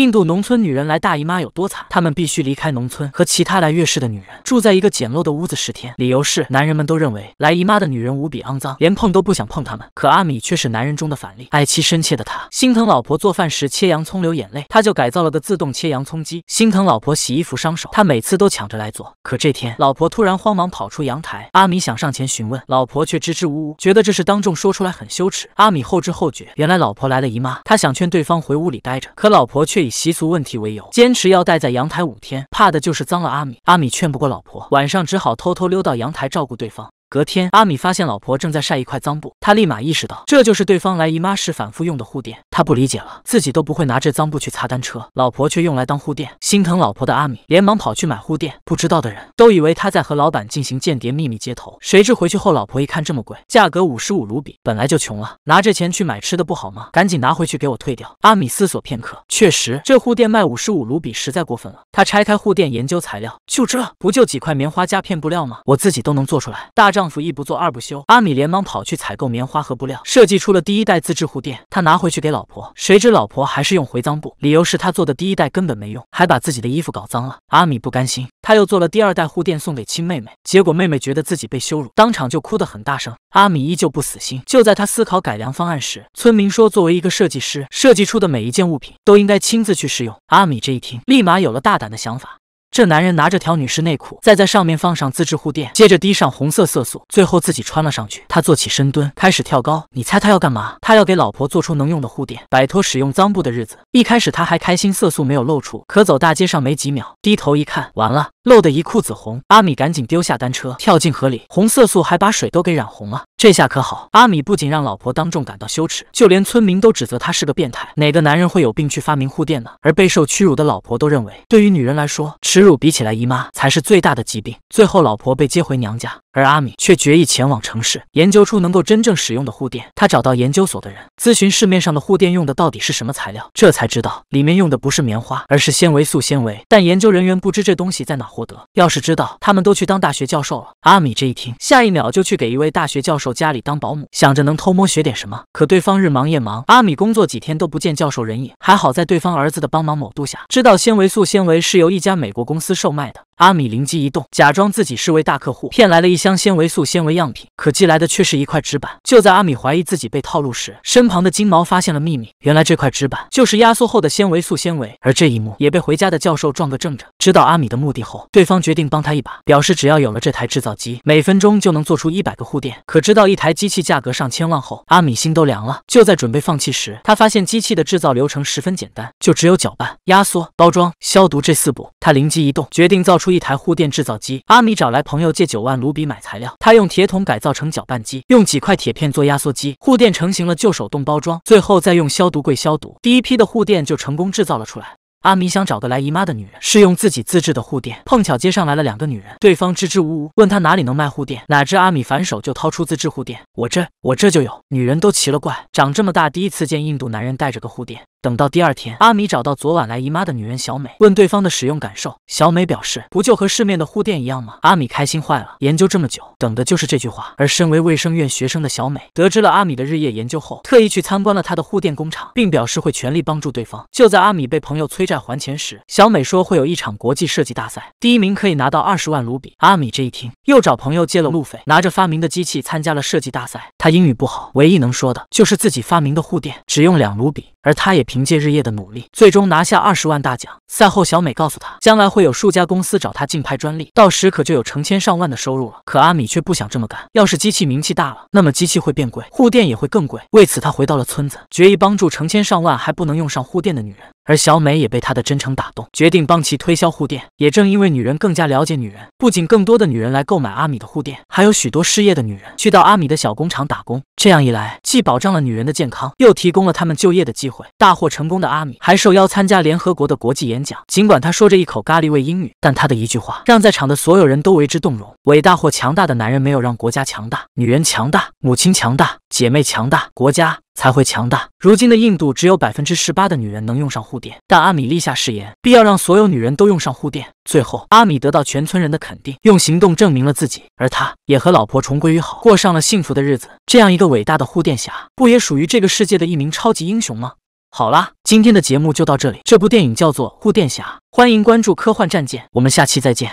印度农村女人来大姨妈有多惨？她们必须离开农村，和其他来月事的女人住在一个简陋的屋子十天，理由是男人们都认为来姨妈的女人无比肮脏，连碰都不想碰她们。可阿米却是男人中的反例，爱妻深切的他心疼老婆做饭时切洋葱流眼泪，他就改造了个自动切洋葱机；心疼老婆洗衣服伤手，他每次都抢着来做。可这天，老婆突然慌忙跑出阳台，阿米想上前询问，老婆却支支吾吾，觉得这是当众说出来很羞耻。阿米后知后觉，原来老婆来了姨妈，他想劝对方回屋里待着，可老婆却已。习俗问题为由，坚持要待在阳台五天，怕的就是脏了阿米。阿米劝不过老婆，晚上只好偷偷溜到阳台照顾对方。隔天，阿米发现老婆正在晒一块脏布，他立马意识到这就是对方来姨妈时反复用的护垫。他不理解了，自己都不会拿这脏布去擦单车，老婆却用来当护垫。心疼老婆的阿米连忙跑去买护垫，不知道的人都以为他在和老板进行间谍秘密接头。谁知回去后，老婆一看这么贵，价格五十五卢比，本来就穷了，拿着钱去买吃的不好吗？赶紧拿回去给我退掉。阿米思索片刻，确实这护垫卖五十五卢比实在过分了。他拆开护垫研究材料，就这不就几块棉花加片布料吗？我自己都能做出来，大张。丈夫一不做二不休，阿米连忙跑去采购棉花和布料，设计出了第一代自制护垫。他拿回去给老婆，谁知老婆还是用回脏布，理由是他做的第一代根本没用，还把自己的衣服搞脏了。阿米不甘心，他又做了第二代护垫送给亲妹妹，结果妹妹觉得自己被羞辱，当场就哭得很大声。阿米依旧不死心，就在他思考改良方案时，村民说，作为一个设计师，设计出的每一件物品都应该亲自去试用。阿米这一听，立马有了大胆的想法。这男人拿着条女士内裤，再在上面放上自制护垫，接着滴上红色色素，最后自己穿了上去。他坐起深蹲，开始跳高。你猜他要干嘛？他要给老婆做出能用的护垫，摆脱使用脏布的日子。一开始他还开心，色素没有露出。可走大街上没几秒，低头一看，完了。漏得一裤子红，阿米赶紧丢下单车，跳进河里，红色素还把水都给染红了。这下可好，阿米不仅让老婆当众感到羞耻，就连村民都指责他是个变态。哪个男人会有病去发明护垫呢？而备受屈辱的老婆都认为，对于女人来说，耻辱比起来姨妈才是最大的疾病。最后，老婆被接回娘家。而阿米却决意前往城市，研究出能够真正使用的护垫。他找到研究所的人，咨询市面上的护垫用的到底是什么材料，这才知道里面用的不是棉花，而是纤维素纤维。但研究人员不知这东西在哪获得，要是知道，他们都去当大学教授了。阿米这一听，下一秒就去给一位大学教授家里当保姆，想着能偷摸学点什么。可对方日忙夜忙，阿米工作几天都不见教授人影。还好在对方儿子的帮忙某度下，知道纤维素纤维是由一家美国公司售卖的。阿米灵机一动，假装自己是位大客户，骗来了一箱纤维素纤维样品，可寄来的却是一块纸板。就在阿米怀疑自己被套路时，身旁的金毛发现了秘密，原来这块纸板就是压缩后的纤维素纤维。而这一幕也被回家的教授撞个正着，知道阿米的目的后，对方决定帮他一把，表示只要有了这台制造机，每分钟就能做出一百个护垫。可知道一台机器价格上千万后，阿米心都凉了。就在准备放弃时，他发现机器的制造流程十分简单，就只有搅拌、压缩、包装、消毒这四步。他灵机一动，决定造出。一台护垫制造机，阿米找来朋友借九万卢比买材料，他用铁桶改造成搅拌机，用几块铁片做压缩机，护垫成型了就手动包装，最后再用消毒柜消毒，第一批的护垫就成功制造了出来。阿米想找个来姨妈的女人试用自己自制的护垫，碰巧街上来了两个女人，对方支支吾吾问他哪里能卖护垫，哪知阿米反手就掏出自制护垫，我这我这就有，女人都奇了怪，长这么大第一次见印度男人带着个护垫。等到第二天，阿米找到昨晚来姨妈的女人小美，问对方的使用感受。小美表示，不就和市面的护垫一样吗？阿米开心坏了，研究这么久，等的就是这句话。而身为卫生院学生的小美，得知了阿米的日夜研究后，特意去参观了他的护垫工厂，并表示会全力帮助对方。就在阿米被朋友催债还钱时，小美说会有一场国际设计大赛，第一名可以拿到二十万卢比。阿米这一听，又找朋友借了路费，拿着发明的机器参加了设计大赛。他英语不好，唯一能说的就是自己发明的护垫只用两卢比。而她也凭借日夜的努力，最终拿下二十万大奖。赛后，小美告诉她，将来会有数家公司找她竞拍专利，到时可就有成千上万的收入了。可阿米却不想这么干。要是机器名气大了，那么机器会变贵，护垫也会更贵。为此，他回到了村子，决意帮助成千上万还不能用上护垫的女人。而小美也被他的真诚打动，决定帮其推销护垫。也正因为女人更加了解女人，不仅更多的女人来购买阿米的护垫，还有许多失业的女人去到阿米的小工厂打工。这样一来，既保障了女人的健康，又提供了她们就业的机会。大获成功的阿米还受邀参加联合国的国际演讲。尽管他说着一口咖喱味英语，但他的一句话让在场的所有人都为之动容：“伟大或强大的男人没有让国家强大，女人强大，母亲强大，姐妹强大，国家。”才会强大。如今的印度只有百分之十八的女人能用上护垫，但阿米立下誓言，必要让所有女人都用上护垫。最后，阿米得到全村人的肯定，用行动证明了自己，而他也和老婆重归于好，过上了幸福的日子。这样一个伟大的护垫侠，不也属于这个世界的一名超级英雄吗？好啦，今天的节目就到这里。这部电影叫做《护垫侠》，欢迎关注科幻战舰，我们下期再见。